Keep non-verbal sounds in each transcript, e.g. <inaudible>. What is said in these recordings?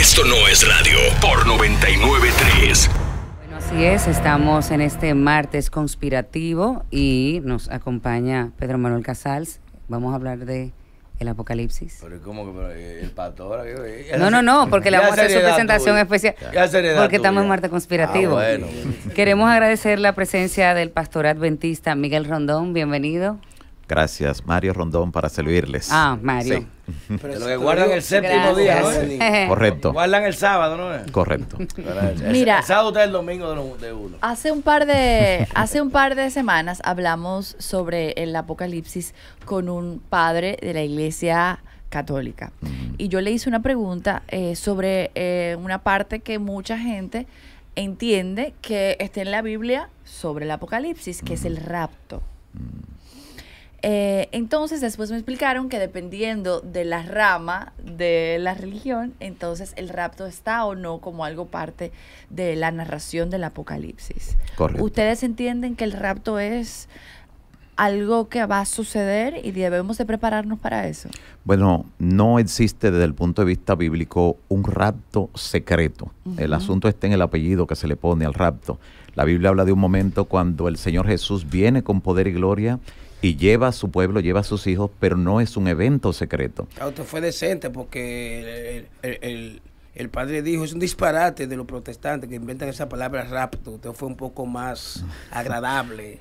Esto no es radio por 993. Bueno, así es, estamos en este martes conspirativo y nos acompaña Pedro Manuel Casals. Vamos a hablar de el apocalipsis. que eh, el No, no, no, porque le vamos a hacer su presentación especial. porque estamos en martes ah, Conspirativo. Queremos agradecer la presencia del pastor adventista Miguel Rondón. Bienvenido. Gracias, Mario Rondón, para servirles. Ah, Mario. lo que guardan el séptimo día, ¿no? <laughs> Correcto. Guardan el sábado, ¿no Correcto. <laughs> Mira, el sábado está el domingo de uno. Hace un par de, hace un par de semanas hablamos sobre el apocalipsis con un padre de la iglesia católica. Y yo le hice una pregunta eh, sobre eh, una parte que mucha gente entiende que está en la Biblia sobre el apocalipsis, que es el rapto. Eh, entonces después me explicaron que dependiendo de la rama de la religión, entonces el rapto está o no como algo parte de la narración del Apocalipsis. ¿Ustedes entienden que el rapto es algo que va a suceder y debemos de prepararnos para eso? Bueno, no existe desde el punto de vista bíblico un rapto secreto. El asunto está en el apellido que se le pone al rapto. La Biblia habla de un momento cuando el Señor Jesús viene con poder y gloria y lleva a su pueblo, lleva a sus hijos, pero no es un evento secreto. Ah, usted fue decente porque el, el, el, padre dijo, es un disparate de los protestantes que inventan esa palabra rapto. Usted fue un poco más agradable.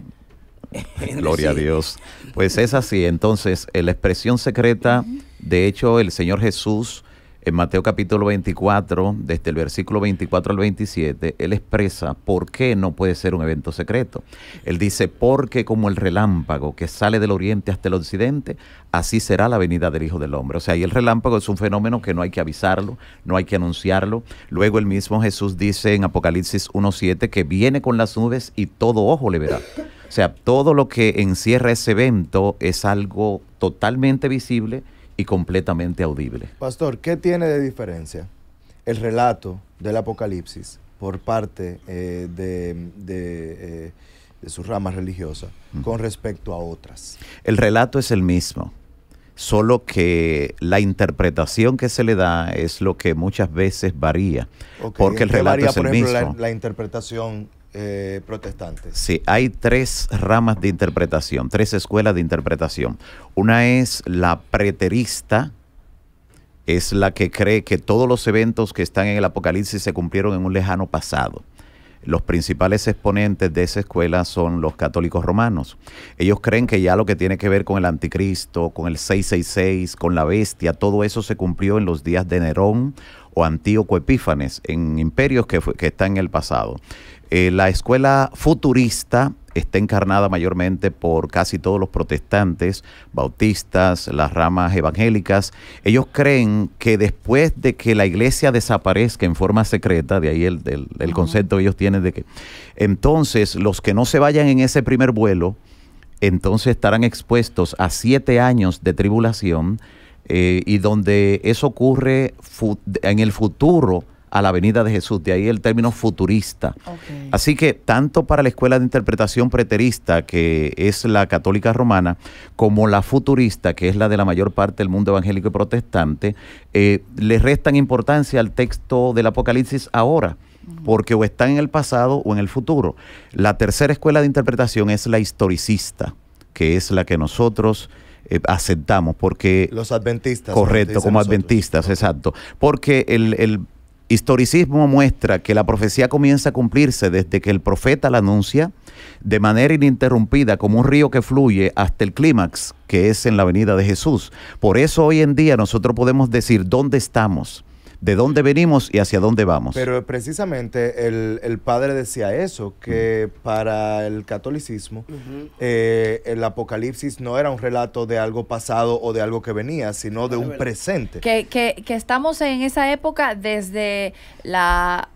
<laughs> Gloria a Dios. Pues es así. Entonces, eh, la expresión secreta, de hecho, el Señor Jesús en Mateo capítulo 24, desde el versículo 24 al 27, él expresa por qué no puede ser un evento secreto. Él dice, porque como el relámpago que sale del oriente hasta el occidente, así será la venida del Hijo del Hombre. O sea, y el relámpago es un fenómeno que no hay que avisarlo, no hay que anunciarlo. Luego el mismo Jesús dice en Apocalipsis 1.7 que viene con las nubes y todo ojo le verá. O sea, todo lo que encierra ese evento es algo totalmente visible y completamente audible. Pastor, ¿qué tiene de diferencia el relato del Apocalipsis por parte eh, eh, de, sus ramas religiosas su rama religiosa con respecto a otras? El relato es el mismo, solo que la interpretación que se le da es lo que muchas veces varía, porque el relato es el mismo. la interpretación eh, protestantes. Sí, hay tres ramas de interpretación, tres escuelas de interpretación. Una es la preterista, es la que cree que todos los eventos que están en el Apocalipsis se cumplieron en un lejano pasado. Los principales exponentes de esa escuela son los católicos romanos. Ellos creen que ya lo que tiene que ver con el anticristo, con el 666, con la bestia, todo eso se cumplió en los días de Nerón o Antíoco Epífanes, en imperios que, que están en el pasado. Eh, la escuela futurista está encarnada mayormente por casi todos los protestantes, bautistas, las ramas evangélicas. Ellos creen que después de que la iglesia desaparezca en forma secreta, de ahí el, concepto que ellos tienen de que entonces los que no se vayan en ese primer vuelo, entonces estarán expuestos a siete años de tribulación eh, y donde eso ocurre en el futuro a la venida de Jesús, de ahí el término futurista. Así que tanto para la Escuela de Interpretación Preterista, que es la católica romana, como la futurista, que es la de la mayor parte del mundo evangélico y protestante, eh, le restan importancia al texto del Apocalipsis ahora porque o están en el pasado o en el futuro. La tercera escuela de interpretación es la historicista, que es la que nosotros eh, aceptamos, porque... Los adventistas. Correcto, como adventistas, exacto. Porque el Historicismo muestra que la profecía comienza a cumplirse desde que el profeta la anuncia de manera ininterrumpida como un río que fluye hasta el clímax que es en la venida de Jesús. Por eso hoy en día nosotros podemos decir dónde estamos de dónde venimos y hacia dónde vamos. Pero precisamente el, padre decía eso, que para el catolicismo eh, el Apocalipsis no era un relato de algo pasado o de algo que venía, sino de un presente. Que, que, que estamos en esa época desde la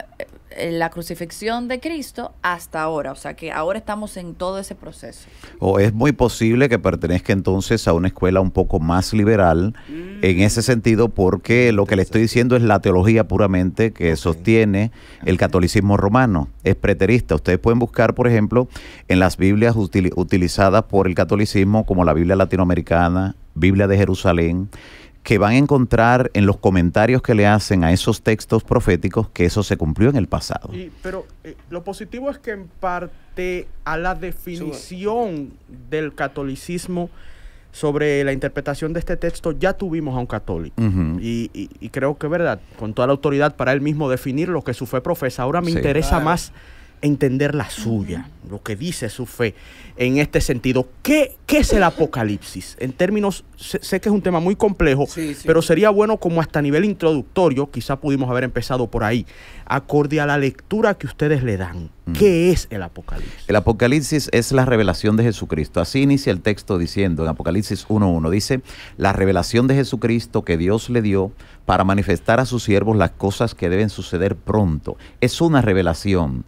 eh, la crucifixión de Cristo hasta ahora, o sea que ahora estamos en todo ese proceso. O es muy posible que pertenezca entonces a una escuela un poco más liberal mm. en ese sentido porque lo que le estoy diciendo es la teología puramente que sostiene el catolicismo romano, es preterista. Ustedes pueden buscar, por ejemplo, en las Biblias utilizadas por el catolicismo como la Biblia latinoamericana, Biblia de Jerusalén, que van a encontrar en los comentarios que le hacen a esos textos proféticos que eso se cumplió en el pasado. Y, pero eh, lo positivo es que en parte a la definición del catolicismo sobre la interpretación de este texto ya tuvimos a un católico. y, creo que es verdad, con toda la autoridad para él mismo definir lo que su fe profesa. Ahora me interesa más entender la suya, lo que dice su fe en este sentido. ¿Qué, es el apocalipsis? En términos, sé, que es un tema muy complejo, pero sería bueno como hasta a nivel introductorio, quizá pudimos haber empezado por ahí, acorde a la lectura que ustedes le dan. Mm. ¿Qué es el apocalipsis? El apocalipsis es la revelación de Jesucristo. Así inicia el texto diciendo en Apocalipsis 1.1, dice, la revelación de Jesucristo que Dios le dio para manifestar a sus siervos las cosas que deben suceder pronto. Es una revelación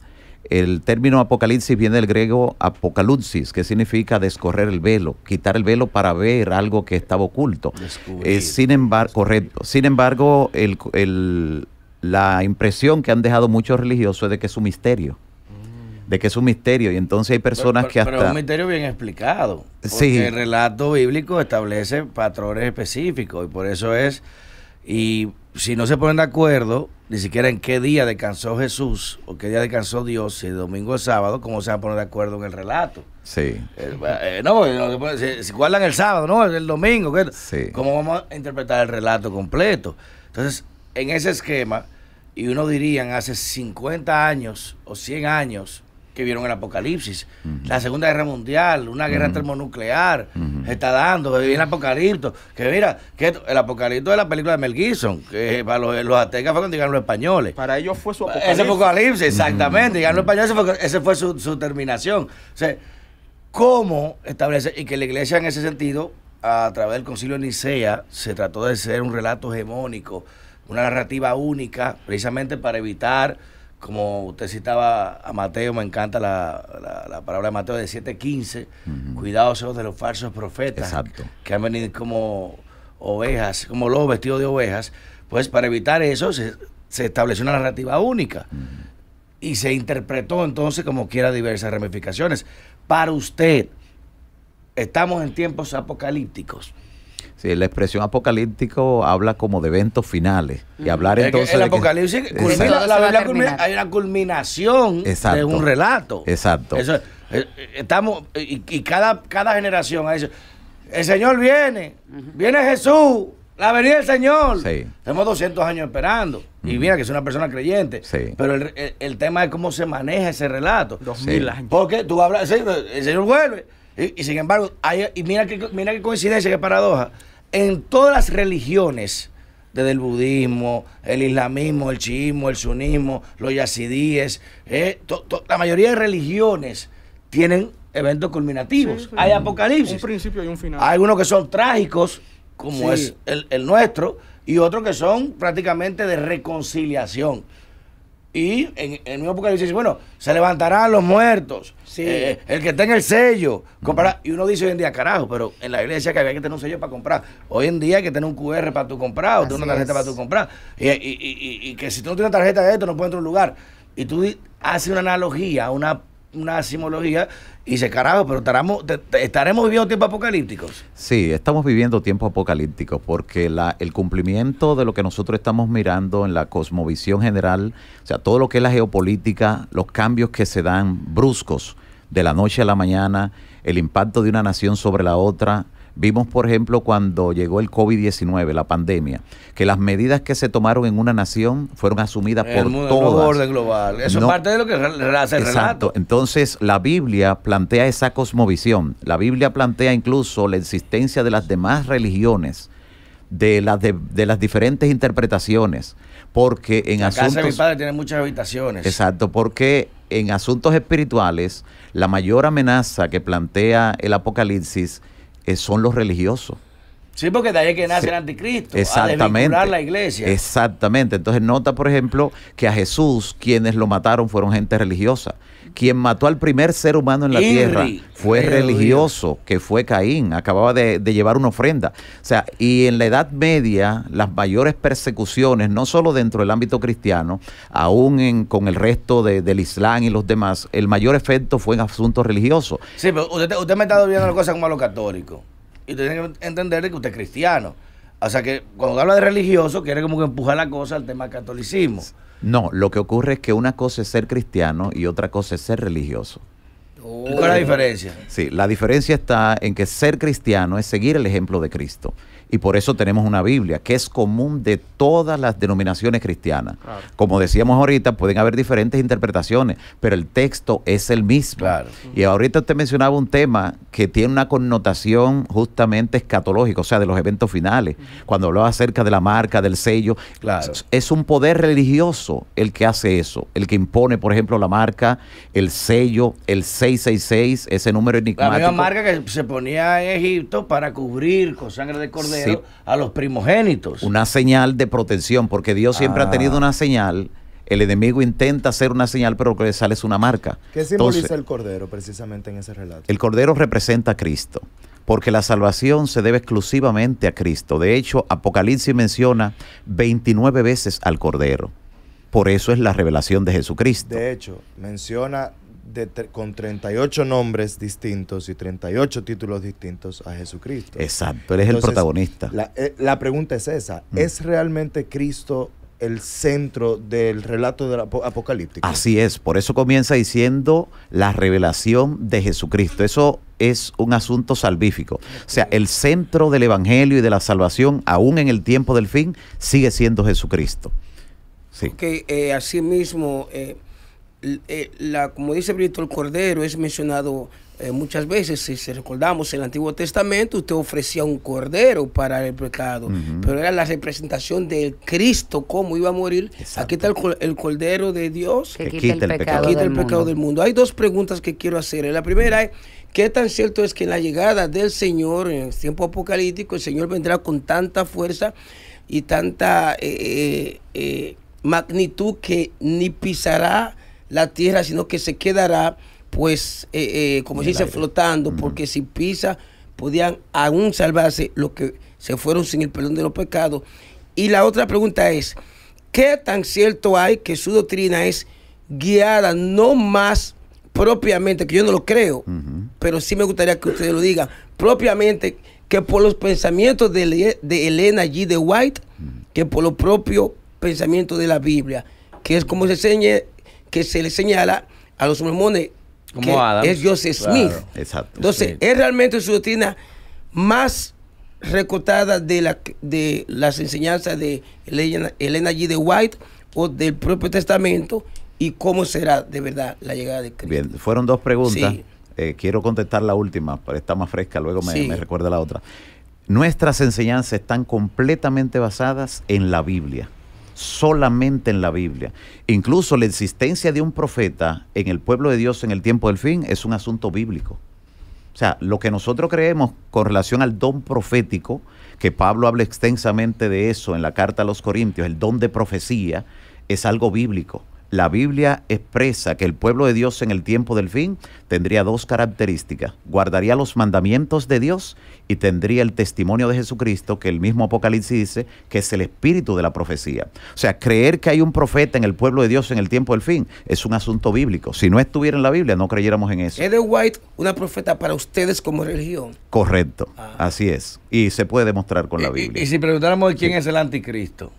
el término apocalipsis viene del griego apocalipsis, que significa descorrer el velo, quitar el velo para ver algo que estaba oculto. Es eh, sin embargo, correcto. Sin embargo, la impresión que han dejado muchos religiosos es de que es un misterio mm. de que es un misterio y entonces hay personas que hasta... Pero es un misterio bien explicado. Porque el relato bíblico establece patrones específicos y por eso es... Y si no se ponen de acuerdo, ni siquiera en qué día descansó Jesús o qué día descansó Dios, si el domingo o sábado, ¿cómo se van a poner de acuerdo en el relato? Sí. Eh, eh, no, si, guardan el sábado, ¿no? El, domingo, ¿cómo vamos a interpretar el relato completo? Entonces, en ese esquema, y uno diría... hace 50 años o 100 años, que vieron el apocalipsis. La Segunda Guerra Mundial, una guerra termonuclear, se está dando, que viene el apocalipsis... Que mira, que el apocalipsis... de la película de Mel Gibson, que eh. para los, aztecas fue cuando llegaron los españoles. Para ellos fue su apocalipsis. Ese apocalipsis, exactamente. Llegaron los españoles, ...esa fue, su, su, terminación. O sea, ¿cómo establece? Y que la iglesia en ese sentido, a través del concilio de Nicea, se trató de ser un relato hegemónico, una narrativa única, precisamente para evitar como usted citaba a Mateo, me encanta la, palabra de Mateo de 7:15, uh de los falsos profetas que han venido como ovejas, como lobos vestidos de ovejas, pues para evitar eso se, se estableció una narrativa única y se interpretó entonces como quiera diversas ramificaciones. Para usted, estamos en tiempos apocalípticos la expresión apocalíptico habla como de eventos finales. Y hablar entonces. el apocalipsis hay una culminación de un relato. Exacto. Eh, estamos, y, cada, cada generación ha dicho El Señor viene, viene Jesús, la venida del Señor. Tenemos 200 años esperando. Y mira que es una persona creyente. Pero el, tema es cómo se maneja ese relato. Porque tú hablas, el Señor vuelve. Y, sin embargo, y mira que, mira qué coincidencia, qué paradoja en todas las religiones, desde el budismo, el islamismo, el chiismo, el sunismo, los yazidíes, eh, la mayoría de religiones tienen eventos culminativos. hay apocalipsis. principio y un final. Hay algunos que son trágicos, como es el nuestro, y otros que son prácticamente de reconciliación. Y en, el mismo Apocalipsis dice, bueno, se levantarán los muertos, sí. Eh, el que tenga el sello, comprar. Y uno dice hoy en día, carajo, pero en la iglesia que había que tener un sello para comprar. Hoy en día hay que tener un QR para tu comprar, o tener una tarjeta para tu comprar. Y, que si tú no tienes tarjeta de esto, no puedes entrar a un lugar. Y tú haces una analogía, una una simología y se carajo, pero estaremos, estaremos viviendo tiempos apocalípticos. Sí, estamos viviendo tiempos apocalípticos porque la, el cumplimiento de lo que nosotros estamos mirando en la cosmovisión general, o sea, todo lo que es la geopolítica, los cambios que se dan bruscos de la noche a la mañana, el impacto de una nación sobre la otra, Vimos, por ejemplo, cuando llegó el COVID-19, la pandemia, que las medidas que se tomaron en una nación fueron asumidas por mundo, El orden global. Eso es parte de lo que hace el exacto. Entonces, la Biblia plantea esa cosmovisión. La Biblia plantea incluso la existencia de las demás religiones. De, la, de, las diferentes interpretaciones, porque en la asuntos... Casa de mi padre tiene muchas habitaciones. Exacto, porque en asuntos espirituales la mayor amenaza que plantea el Apocalipsis eh, son los religiosos. Sí, porque de ahí es que nace el anticristo, exactamente, a la iglesia. Exactamente. Entonces nota, por ejemplo, que a Jesús quienes lo mataron fueron gente religiosa. Quien mató al primer ser humano en la tierra fue religioso, que fue Caín, acababa de, llevar una ofrenda. O sea, y en la Edad Media, las mayores persecuciones, no solo dentro del ámbito cristiano, aún con el resto del Islam y los demás, el mayor efecto fue en asuntos religiosos. Sí, pero usted, usted me está viendo las cosa como a los católicos. Y usted tiene que entender que usted es cristiano. O sea que cuando habla de religioso, quiere como que empujar la cosa al tema del catolicismo. No, lo que ocurre es que una cosa es ser cristiano y otra cosa es ser religioso. ¿Cuál es la diferencia? Sí, la diferencia está en que ser cristiano es seguir el ejemplo de Cristo y por eso tenemos una Biblia, que es común de todas las denominaciones cristianas. Como decíamos ahorita, pueden haber diferentes interpretaciones, pero el texto es el mismo. Y ahorita usted mencionaba un tema que tiene una connotación justamente escatológica, o sea, de los eventos finales. Cuando hablaba acerca de la marca, del sello, es un poder religioso el que hace eso, el que impone, por ejemplo, la marca, el sello, el 666, ese número enigmático. La misma marca que se ponía en Egipto para cubrir con sangre de cordero a los primogénitos. Una señal de protección, porque Dios siempre ha tenido ah. una señal. El enemigo intenta hacer una señal, pero lo que le sale es una marca. ¿Qué simboliza el cordero precisamente en ese relato? El cordero representa a Cristo, porque la salvación se debe exclusivamente a Cristo. De hecho, Apocalipsis menciona 29 veces al cordero. Por eso es la revelación de Jesucristo. De hecho, menciona con 38 nombres distintos y 38 títulos distintos a Jesucristo. Exacto, él es el protagonista. Eh, la, pregunta es esa, mm. ¿es realmente Cristo el centro del relato de apocalíptico? Así es, por eso comienza diciendo la revelación de Jesucristo. Eso es un asunto salvífico. O sea, el centro del Evangelio y de la salvación, aún en el tiempo del fin, sigue siendo Jesucristo. Sí. Que eh, eh, la, como dice Brito, el cordero es mencionado eh, muchas veces. Si, recordamos, el Antiguo Testamento usted ofrecía un cordero para el pecado, pero era la representación del Cristo, cómo iba a morir. Aquí está el, cordero de Dios que, quita, el, pecado, del mundo. Hay dos preguntas que quiero hacer. La primera es, ¿Qué tan cierto es que en la llegada del Señor, en el tiempo apocalíptico, el Señor vendrá con tanta fuerza y tanta eh, magnitud que ni pisará la tierra, sino que se quedará, pues, eh, eh como se dice, flotando, porque si pisa, podían aún salvarse los que se fueron sin el perdón de los pecados. Y la otra pregunta es, ¿qué tan cierto hay que su doctrina es guiada no más propiamente, que yo no lo creo, pero sí me gustaría que ustedes lo digan, propiamente que por los pensamientos de, Elena G. de White, que por los propios pensamientos de la Biblia, que es como se enseña que se le señala a los mormones, que es Joseph Smith. Entonces, es realmente su doctrina más recortada de, la, de las enseñanzas de Elena, G. de White o del propio Testamento y cómo será de verdad la llegada de Cristo. Bien, fueron dos preguntas. Eh, quiero contestar la última, para está más fresca, luego me, recuerda la otra. Nuestras enseñanzas están completamente basadas en la Biblia solamente en la Biblia. Incluso la existencia de un profeta en el pueblo de Dios en el tiempo del fin es un asunto bíblico. O sea, lo que nosotros creemos con relación al don profético, que Pablo habla extensamente de eso en la carta a los Corintios, el don de profecía, es algo bíblico la Biblia expresa que el pueblo de Dios en el tiempo del fin tendría dos características. Guardaría los mandamientos de Dios y tendría el testimonio de Jesucristo, que el mismo Apocalipsis dice que es el espíritu de la profecía. O sea, creer que hay un profeta en el pueblo de Dios en el tiempo del fin es un asunto bíblico. Si no estuviera en la Biblia, no creyéramos en eso. de White, una profeta para ustedes como religión. Correcto, ah. así es. Y se puede demostrar con la Biblia. Y, si preguntáramos quién es el anticristo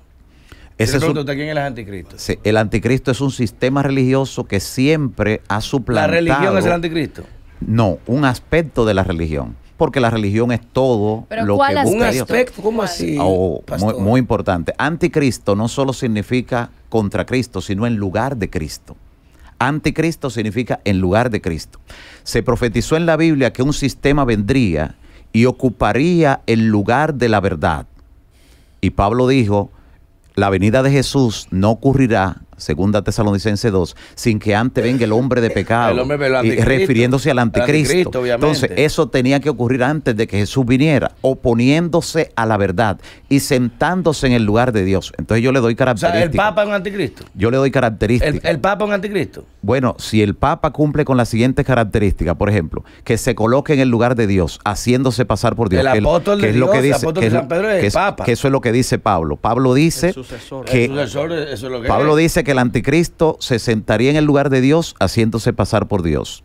el anticristo? El anticristo es un sistema religioso que siempre ha suplantado. ¿La religión es el anticristo? No, un aspecto de la religión. Porque la religión es todo lo que Un aspecto, ¿cómo así? Oh, muy, importante. Anticristo no solo significa contra Cristo, sino en lugar de Cristo. Anticristo significa en lugar de Cristo. Se profetizó en la Biblia que un sistema vendría y ocuparía el lugar de la verdad. Y Pablo dijo, la venida de Jesús no ocurrirá segunda Tesalonicense 2, sin que antes venga el hombre de <laughs> pecado, refiriéndose al anticristo. Entonces, eso tenía que ocurrir antes de que Jesús viniera, oponiéndose a la verdad y sentándose en el lugar de Dios. Entonces yo le doy características. el Papa es un anticristo. Yo le doy características. El, Papa es un anticristo. Bueno, si el Papa cumple con las siguientes características, por ejemplo, que se coloque en el lugar de Dios, haciéndose pasar por Dios. El que, apóstol es lo que dice, el San Pedro es, Papa. Que eso es lo que dice Pablo. Pablo dice que que que el anticristo se sentaría en el lugar de Dios haciéndose pasar por Dios.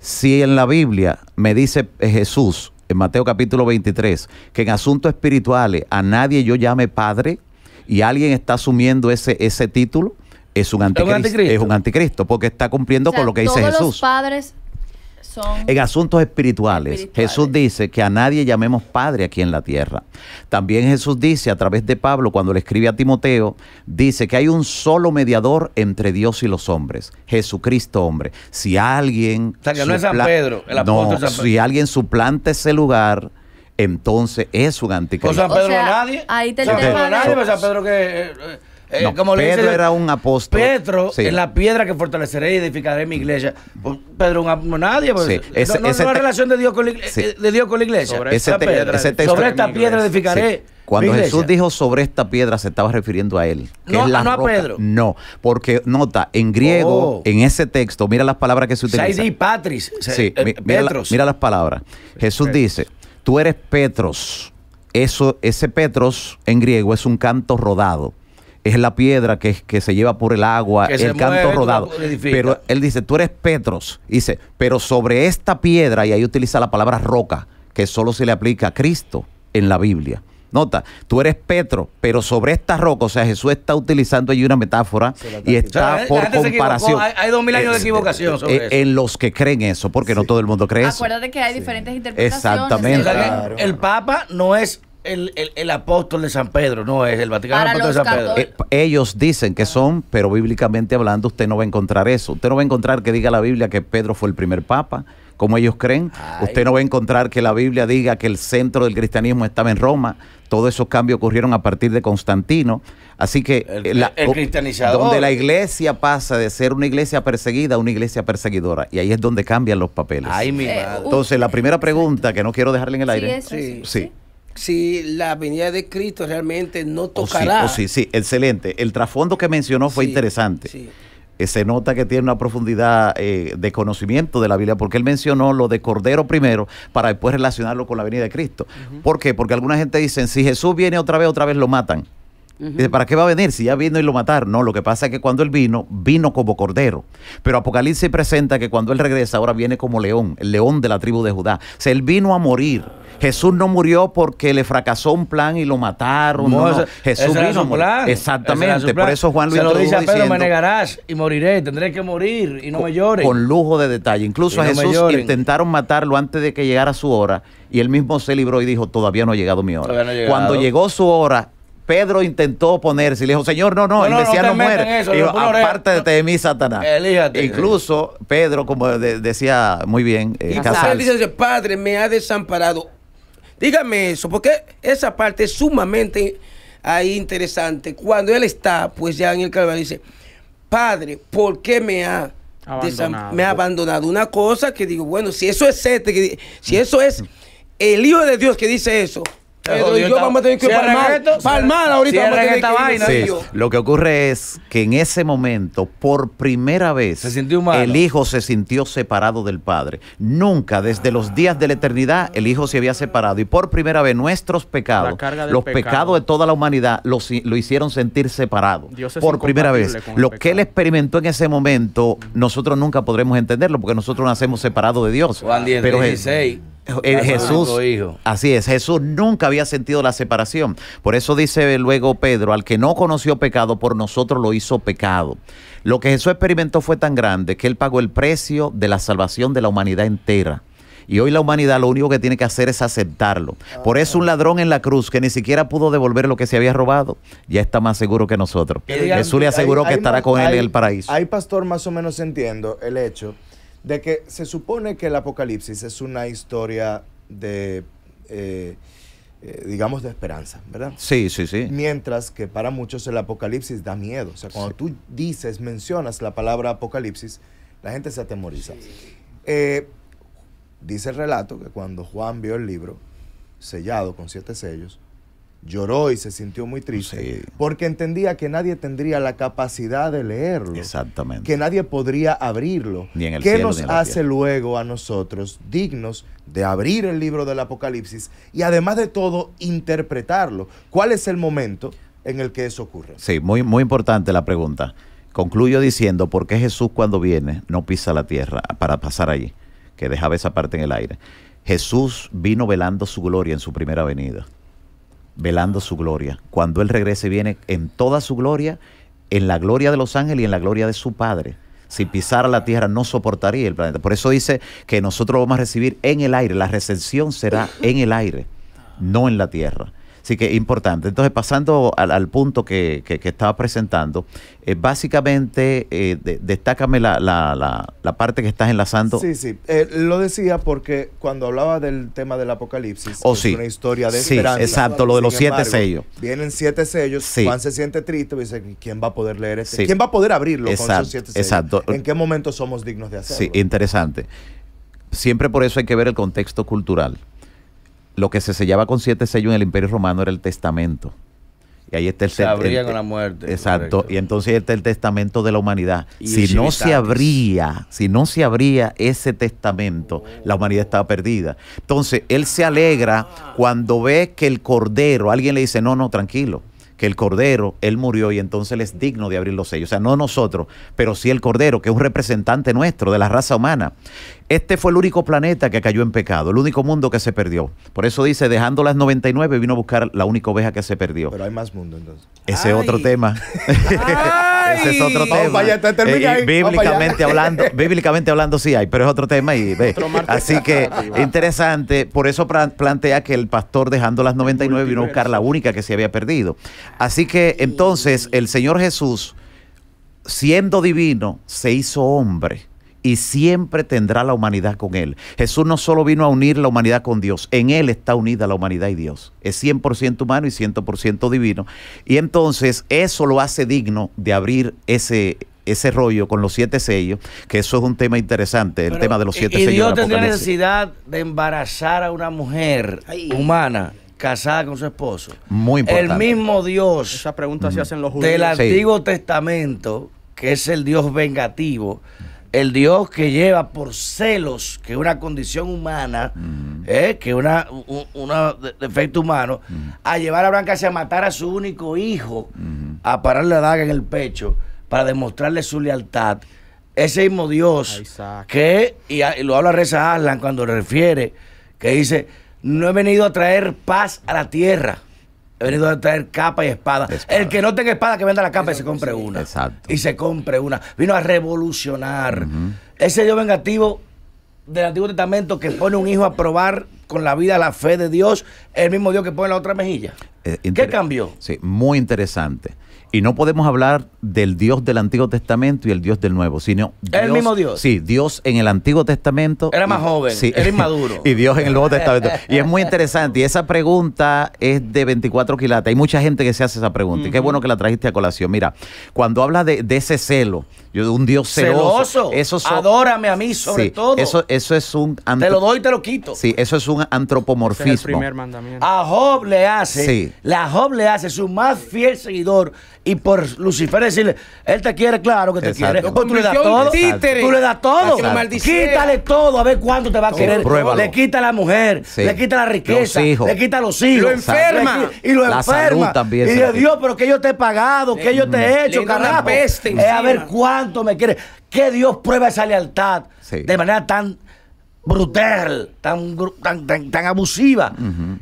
Si en la Biblia me dice Jesús, en Mateo capítulo 23, que en asuntos espirituales a nadie yo llame padre y alguien está asumiendo ese, ese título, es un anticristo, ¿Es un anticristo? porque está cumpliendo con lo que dice Jesús. Todos los padres en asuntos espirituales, Jesús dice que a nadie llamemos Padre aquí en la tierra. También Jesús dice a través de Pablo, cuando le escribe a Timoteo, dice que hay un solo mediador entre Dios y los hombres, Jesucristo hombre. Si alguien... O es San Pedro, Si alguien suplanta ese lugar entonces es un anticristo. nadie. Ahí te nadie, eh, Pedro era un apóstol. Pedro en la piedra que fortaleceré y edificaré mi iglesia. Pues, Pedro, nadie. Pues, no, es relación de Dios con la, iglesia, Sobre esta piedra, ese edificaré. Cuando Jesús dijo sobre esta piedra, se estaba refiriendo a él. no, no a Pedro. No, porque nota, en griego, oh. en ese texto, mira las palabras que se utilizan. patris. Sí, eh, mira, las palabras. Jesús dice: Tú eres Petros. Eso, ese Petros en griego es un canto rodado es la piedra que, que se lleva por el agua, el canto rodado. Pero él dice, tú eres Petros. Dice, pero sobre esta piedra, y ahí utiliza la palabra roca, que solo se le aplica a Cristo en la Biblia. Nota, tú eres Petro, pero sobre esta roca, o sea, Jesús está utilizando ahí una metáfora y está por comparación. Hay, dos mil años de eh, equivocación sobre en, eh, en los que creen eso, porque no todo el mundo cree Acuérdate que hay diferentes interpretaciones. Exactamente. El Papa no es el, apóstol de San Pedro, no es el Vaticano de San Pedro. Eh, ellos dicen que son, pero bíblicamente hablando, usted no va a encontrar eso. Usted no va a encontrar que diga la Biblia que Pedro fue el primer papa, como ellos creen. Usted no va a encontrar que la Biblia diga que el centro del cristianismo estaba en Roma. Todos esos cambios ocurrieron a partir de Constantino. Así que el, eh, la, donde la iglesia pasa de ser una iglesia perseguida a una iglesia perseguidora. Y ahí es donde cambian los papeles. Eh, Entonces, la primera pregunta que no quiero dejarle en el aire. sí. sí si la venida de Cristo realmente no tocará. sí, sí, sí, excelente. El trasfondo que mencionó fue interesante. Eh, se nota que tiene una profundidad eh, de conocimiento de la Biblia, porque él mencionó lo de Cordero primero para después relacionarlo con la venida de Cristo. ¿Por qué? Porque alguna gente dice, si Jesús viene otra vez, otra vez lo matan. ¿Para qué va a venir si ya vino y lo mataron? No, lo que pasa es que cuando él vino, vino como cordero. Pero Apocalipsis presenta que cuando él regresa, ahora viene como león, el león de la tribu de Judá. O sea, él vino a morir. Jesús no murió porque le fracasó un plan y lo mataron. No, Jesús vino a morir. Exactamente. Por eso Juan lo lo dice a Pedro, me negarás y moriré, tendré que morir y no me llores. Con lujo de detalle. Incluso a Jesús intentaron matarlo antes de que llegara su hora y él mismo se libró y dijo, todavía no ha llegado mi hora. Cuando llegó su hora, Pedro intentó oponerse y le dijo, Señor, no, no, él el no, muere. Eso, aparte de mí, Satanás. Elíjate. Incluso Pedro, como decía muy bien, eh, Casal. dice, Padre, me ha desamparado. Dígame eso, porque esa parte es sumamente interesante. Cuando él está, pues ya en el Calvario dice, Padre, ¿por qué me ha abandonado. me ha abandonado? Una cosa que digo, bueno, si eso es este, si eso es <laughs> el Hijo de Dios que dice eso, lo que ocurre es que en ese momento, por primera vez, el hijo se sintió separado del padre. Nunca, desde los días de la eternidad, el hijo se había separado. Y por primera vez, nuestros pecados, los pecados de toda la humanidad, lo hicieron sentir separado. por primera vez. Lo que él experimentó en ese momento, nosotros nunca podremos entenderlo, porque nosotros nacemos separados de Dios. Juan Jesús, así es, Jesús nunca había sentido la separación. Por eso dice luego Pedro, al que no conoció pecado, por nosotros lo hizo pecado. Lo que Jesús experimentó fue tan grande que él pagó el precio de la salvación de la humanidad entera. Y hoy la humanidad lo único que tiene que hacer es aceptarlo. Por eso un ladrón en la cruz que ni siquiera pudo devolver lo que se había robado, ya está más seguro que nosotros. Jesús le aseguró que estará con él en el paraíso. Hay pastor, más o menos entiendo el hecho de que se supone que el Apocalipsis es una historia de, eh, eh, digamos, de esperanza, ¿verdad? Sí, sí, sí. Mientras que para muchos el Apocalipsis da miedo. O sea, cuando tú dices, mencionas la palabra Apocalipsis, la gente se atemoriza. Eh, dice el relato que cuando Juan vio el libro sellado con siete sellos, lloró y se sintió muy triste porque entendía que nadie tendría la capacidad de leerlo. Exactamente. Que nadie podría abrirlo. Ni en el ¿Qué nos hace luego a nosotros dignos de abrir el libro del Apocalipsis y además de todo interpretarlo? ¿Cuál es el momento en el que eso ocurre? Sí, muy, muy importante la pregunta. Concluyo diciendo, ¿por qué Jesús cuando viene no pisa la tierra para pasar allí? Que dejaba esa parte en el aire. Jesús vino velando su gloria en su primera venida velando su gloria. Cuando Él regrese viene en toda su gloria, en la gloria de los ángeles y en la gloria de su Padre. Si pisara la tierra no soportaría el planeta. Por eso dice que nosotros vamos a recibir en el aire. La recepción será en el aire, no en la tierra. Así que importante. Entonces, pasando al, punto que, que, estaba presentando, eh, básicamente, eh, destácame la, la, la, parte que estás enlazando. Sí, sí. Eh, lo decía porque cuando hablaba del tema del apocalipsis, oh, es una historia de sí, Exacto, lo de los siete sellos. Vienen siete sellos, Juan se siente triste, y dice, ¿quién va a poder leer este? ¿Quién va a poder abrirlo con esos siete sellos? ¿En qué momento somos dignos de hacerlo? Sí, interesante. Siempre por eso hay que ver el contexto cultural lo que se sellaba con siete sellos en el Imperio Romano era el testamento. Y ahí está el Se abría con la muerte. Exacto. Y entonces está el testamento de la humanidad. si no se abría, si no se abría ese testamento, la humanidad estaba perdida. Entonces, él se alegra cuando ve que el cordero, alguien le dice, no, no, tranquilo que el Cordero, Él murió y entonces Él es digno de abrir los sellos. O sea, no nosotros, pero sí el Cordero, que es un representante nuestro, de la raza humana. Este fue el único planeta que cayó en pecado, el único mundo que se perdió. Por eso dice, dejando las 99, vino a buscar la única oveja que se perdió. Pero hay más mundo entonces. Ese es otro tema. <laughs> <laughs> es otro tema. Eh, bíblicamente hablando, <laughs> bíblicamente hablando sí hay, pero es otro tema y Así que interesante, por eso plantea que el pastor dejando las 99 vino a buscar la única que se había perdido. Así que entonces el Señor Jesús siendo divino se hizo hombre y siempre tendrá la humanidad con Él. Jesús no solo vino a unir la humanidad con Dios, en Él está unida la humanidad y Dios. Es 100% humano y 100% divino. Y entonces eso lo hace digno de abrir ese, ese rollo con los siete sellos, que eso es un tema interesante, el tema de los siete sellos. Y Dios tendría necesidad de embarazar a una mujer humana casada con su esposo. Muy importante. El mismo Dios. Esa pregunta se hacen los judíos. Del Antiguo Testamento, que es el Dios vengativo el Dios que lleva por celos que una condición humana, eh, que una, un defecto humano, a llevar a Blanca a matar a su único hijo, a pararle la daga en el pecho para demostrarle su lealtad. Ese mismo Dios que, y, lo habla Reza Arlan cuando le refiere, que dice, no he venido a traer paz a la tierra, venido a traer capa y espada. El que no tenga espada, que venda la capa y se compre una. Exacto. Y se compre una. Vino a revolucionar. Ese Dios vengativo del Antiguo Testamento que pone un hijo a probar con la vida la fe de Dios, el mismo Dios que pone la otra mejilla. Eh, ¿Qué cambió? Sí, muy interesante. Y no podemos hablar del Dios del Antiguo Testamento y el Dios del Nuevo, sino Dios, el mismo Dios. Sí, Dios en el Antiguo Testamento. Era más joven, sí, era inmaduro. <laughs> y Dios en el Nuevo Testamento. Y es muy <laughs> interesante. Y esa pregunta es de 24 quilates. Hay mucha gente que se hace esa pregunta. Y qué bueno que la trajiste a colación. Mira, cuando habla de, ese celo, yo de un Dios celoso. celoso. Eso Adórame a mí sobre todo. Eso, eso es un. Te lo doy y te lo quito. Sí, eso es un antropomorfismo. Es el primer mandamiento. A Job le hace. Sí. La Job le hace su más fiel seguidor y por Lucifer decirle, él te quiere, claro que te quiere. porque tú le das todo. Tú le das todo. Quítale todo a ver cuánto te va a querer. Le quita la mujer, le quita la riqueza, le quita los hijos. y Lo enferma. y lo enferma. Y y Dios, pero que yo te he pagado, que yo te he hecho, carajo. Es a ver cuánto me quiere. Que Dios prueba esa lealtad de manera tan brutal, tan, tan, tan, abusiva.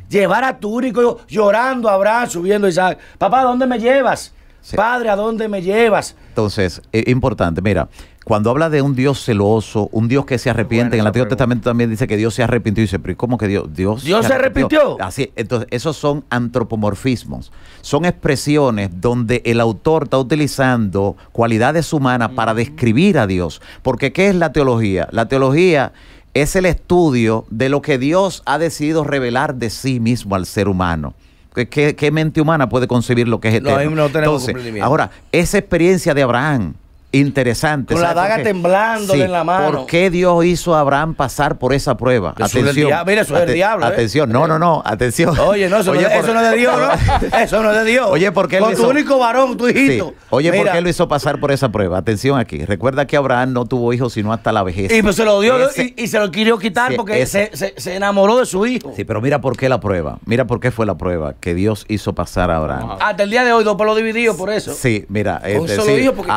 Llevar a tu único llorando, Abraham, subiendo Isaac. Papá, ¿dónde me llevas? Padre, ¿a dónde me llevas? Entonces, es importante, mira, cuando habla de un Dios celoso, un Dios que se arrepiente, en el Antiguo Testamento también dice que Dios se arrepintió y dice, pero ¿cómo que Dios? Dios, se arrepintió. Así, entonces esos son antropomorfismos, son expresiones donde el autor está utilizando cualidades humanas para describir a Dios. Porque ¿qué es la teología? La teología es el estudio de lo que Dios ha decidido revelar de sí mismo al ser humano. ¿Qué, qué mente humana puede concebir lo que es el No, no tenemos Entonces, ahora, esa experiencia de Abraham, interesante. Con la daga temblando en la mano. ¿Por qué Dios hizo a Abraham pasar por esa prueba? atención. Mira, eso es el diablo. ¿eh? Atención, no, no, no, atención. Oye, no, eso, no, es de Dios, <laughs> ¿no? Eso no es de Dios. Oye, ¿por qué Con tu único varón, tu hijito. Oye, ¿por qué lo hizo pasar por esa prueba? Atención aquí. Recuerda que Abraham no tuvo hijos sino hasta la vejez. Y pues se lo dio y, se lo quirió quitar porque se, enamoró de su hijo. Sí, pero mira por qué la prueba. Mira por qué fue la prueba que Dios hizo pasar a Abraham. Hasta el día de hoy, dos lo dividido por eso. Sí, mira. Un este, solo hijo porque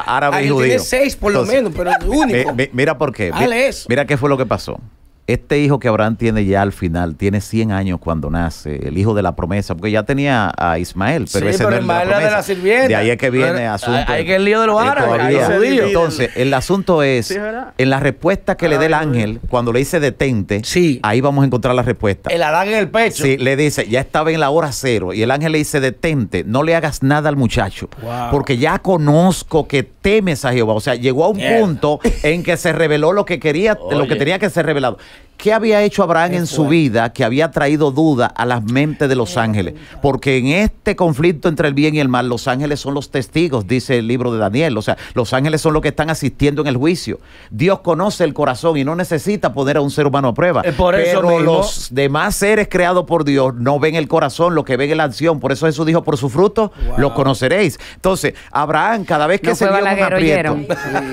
tiene seis por lo menos, pero es <laughs> único. mira por qué. Mira, mira qué fue lo que pasó este hijo que Abraham tiene ya al final, tiene 100 años cuando nace, el hijo de la promesa, porque ya tenía a Ismael, pero sí, pero Ismael era de la, de sirvienta. De ahí es que viene el eh, asunto. Ahí que el lío de los árabes. Entonces, el asunto es, en la respuesta que le dé el ángel, cuando le dice detente, ahí vamos a encontrar la respuesta. El Adán en el pecho. Sí, le dice, ya estaba en la hora cero, y el ángel le dice detente, no le hagas nada al muchacho, porque ya conozco que temes a Jehová. O sea, llegó a un punto en que se reveló lo que quería, lo que tenía que ser revelado. ¿Qué había hecho Abraham en su vida que había traído duda a las mentes de los ángeles? Porque en este conflicto entre el bien y el mal, los ángeles son los testigos, dice el libro de Daniel. O sea, los ángeles son los que están asistiendo en el juicio. Dios conoce el corazón y no necesita poner a un ser humano a prueba. Eh, pero los demás seres creados por Dios no ven el corazón, lo que ven es la acción. Por eso Jesús dijo, por su fruto los lo conoceréis. Entonces, Abraham, cada vez que se vio un aprieto...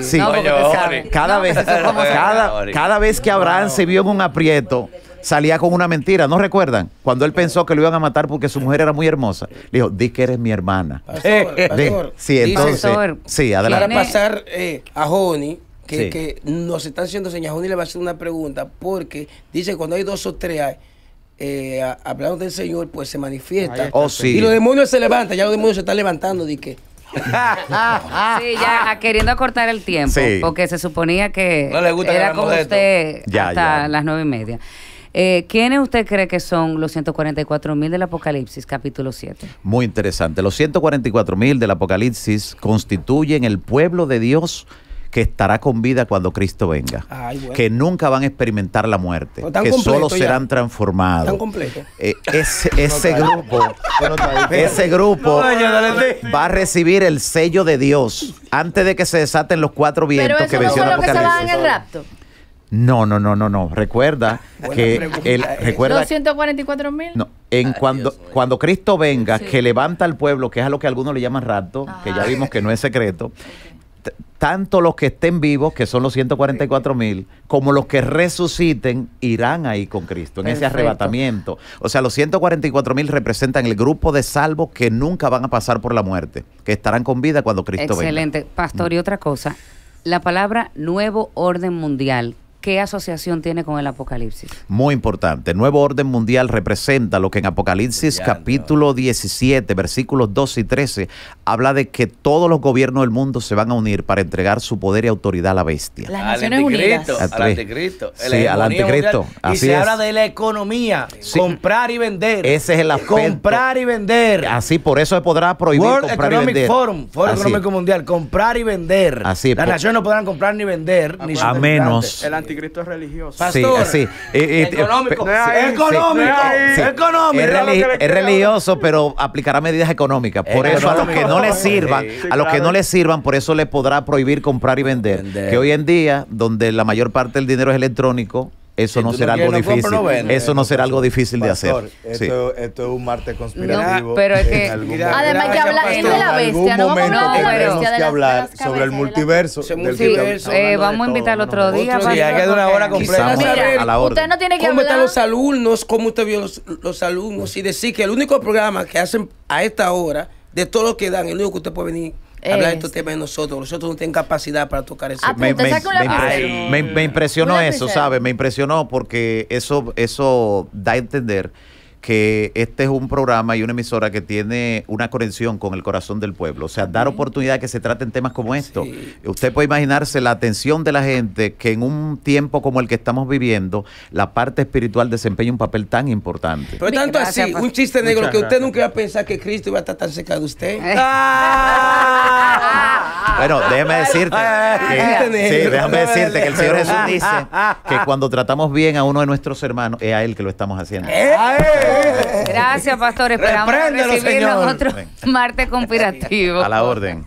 Sí. cada, vez, cada vez que Abraham se vio en un aprieto, salía con una mentira. ¿No recuerdan? Cuando él pensó que lo iban a matar porque su mujer era muy hermosa. Le dijo, di que eres mi hermana. si entonces. Pastor, adelante. Para pasar eh, a Joni, que, que, nos están haciendo señas. Joni le va a hacer una pregunta porque dice cuando hay dos o tres hablamos eh, hablando del Señor, pues se manifiesta. Y los demonios se levantan, ya los demonios se están levantando, di que. <laughs> sí, ya queriendo acortar el tiempo, porque se suponía que era con usted hasta las nueve y media. Eh, ¿Quiénes usted cree que son los 144 mil del Apocalipsis, capítulo 7? Muy interesante. Los 144 mil del Apocalipsis constituyen el pueblo de Dios que estará con vida cuando Cristo venga, que nunca van a experimentar la muerte, que solo serán transformados. Eh, ese, grupo, ese grupo, va a recibir el sello de Dios antes de que se desaten los cuatro vientos que menciona que se el rapto. No, no, no, no, no. Recuerda que recuerda 244 mil. No, en cuando cuando Cristo venga, que levanta al pueblo, que es a lo que algunos le llaman rapto, que ya ah. vimos que no es secreto tanto los que estén vivos, que son los 144 mil, como los que resuciten, irán ahí con Cristo, en ese arrebatamiento. O sea, los 144 mil representan el grupo de salvos que nunca van a pasar por la muerte, que estarán con vida cuando Cristo venga. Excelente. Pastor, y mm. otra cosa, la palabra nuevo orden mundial, ¿qué asociación tiene con el Apocalipsis? Muy importante. El nuevo orden mundial representa lo que en Apocalipsis capítulo 17, versículos 2 y 13, habla de que todos los gobiernos del mundo se van a unir para entregar su poder y autoridad a la bestia. Las Naciones Unidas. Al anticristo. Sí, al anticristo. y se habla de la economía. Comprar y vender. Ese es el aspecto. Comprar y vender. Así, por eso se podrá prohibir World comprar y vender. Forum, Foro Económico Mundial. Comprar y vender. Así Las naciones no podrán comprar ni vender. Ni a menos. El anticristo Cristo es religioso. sí, sí. económico. económico. Es, religioso, pero aplicará medidas económicas. Por eso a los que no le sirvan, a los que no les sirvan, por eso le podrá prohibir comprar y vender. Que hoy en día, donde la mayor parte del dinero es electrónico, eso no será algo difícil. eso no será algo difícil de hacer. Esto, es un martes conspirativo. pero es que además que hablar de la bestia, no momento tenemos que hablar sobre el multiverso. Eh, vamos a invitar otro día. Otro día, hay que una hora completa. a la usted no tiene que ¿Cómo están los alumnos? ¿Cómo usted vio los, los alumnos? Y decir que el único programa que hacen a esta hora, de todo lo que dan, el único que usted puede venir hablar de estos temas de nosotros. Nosotros no tenemos capacidad para tocar eso. Ah, me, impresionó eso, ¿sabes? Me impresionó porque eso, eso da a entender que este es un programa y una emisora que tiene una conexión con el corazón del pueblo. O sea, dar oportunidad que se traten temas como esto. Usted puede imaginarse la atención de la gente que en un tiempo como el que estamos viviendo, la parte espiritual desempeña un papel tan importante. Pero tanto así, un chiste negro que usted nunca iba a pensar que Cristo iba a estar tan cerca de usted. <laughs> <laughs> bueno, déjeme decirte. que, sí, déjame decirte que el Señor Jesús <laughs> dice que cuando tratamos bien a uno de nuestros hermanos, es a Él que lo estamos haciendo. ¿Eh? <laughs> Gracias, pastor. Esperamos recibirnos otro martes conspirativo. A la orden.